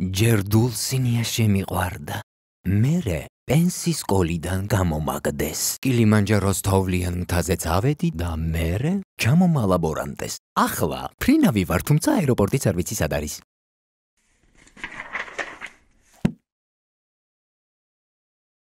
ჯერდულ სინია შემიყარდა მერე პენსის კოლიდან გამომაგდეს კილიმანჯაროს თოვლიან მთაზე წავედი და მერე ჩამომალაბორანდეს ახლა ფრინავი ვარ თუმცა აეროპორტი სერვისის ად არის